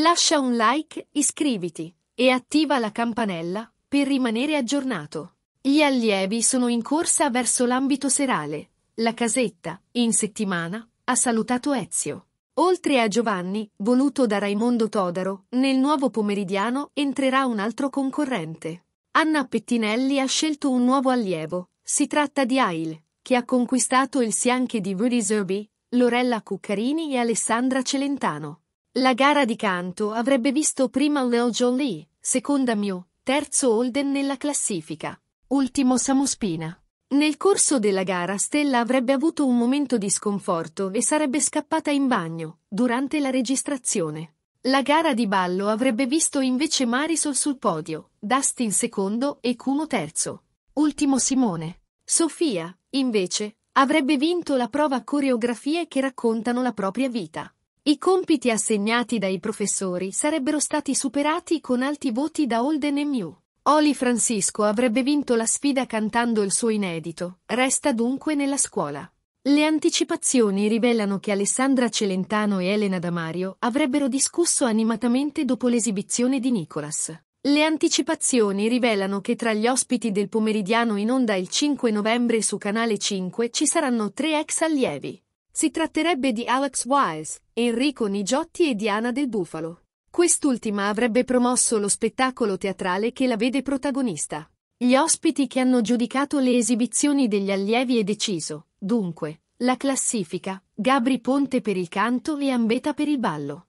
Lascia un like, iscriviti e attiva la campanella per rimanere aggiornato. Gli allievi sono in corsa verso l'ambito serale. La casetta, in settimana, ha salutato Ezio. Oltre a Giovanni, voluto da Raimondo Todaro, nel nuovo pomeridiano entrerà un altro concorrente. Anna Pettinelli ha scelto un nuovo allievo. Si tratta di Ail, che ha conquistato il Sianche di Rudy Zerby, Lorella Cuccarini e Alessandra Celentano. La gara di canto avrebbe visto prima Lil John Lee, seconda Mio, terzo Holden nella classifica, ultimo Samuspina. Nel corso della gara Stella avrebbe avuto un momento di sconforto e sarebbe scappata in bagno, durante la registrazione. La gara di ballo avrebbe visto invece Marisol sul podio, Dustin secondo e Kuno terzo. Ultimo Simone. Sofia, invece, avrebbe vinto la prova coreografie che raccontano la propria vita. I compiti assegnati dai professori sarebbero stati superati con alti voti da Holden e Mew. Oli Francisco avrebbe vinto la sfida cantando il suo inedito, resta dunque nella scuola. Le anticipazioni rivelano che Alessandra Celentano e Elena Damario avrebbero discusso animatamente dopo l'esibizione di Nicolas. Le anticipazioni rivelano che tra gli ospiti del pomeridiano in onda il 5 novembre su Canale 5 ci saranno tre ex allievi. Si tratterebbe di Alex Wise, Enrico Nigiotti e Diana del Bufalo. Quest'ultima avrebbe promosso lo spettacolo teatrale che la vede protagonista. Gli ospiti che hanno giudicato le esibizioni degli allievi e deciso, dunque, la classifica, Gabri Ponte per il canto e Ambeta per il ballo.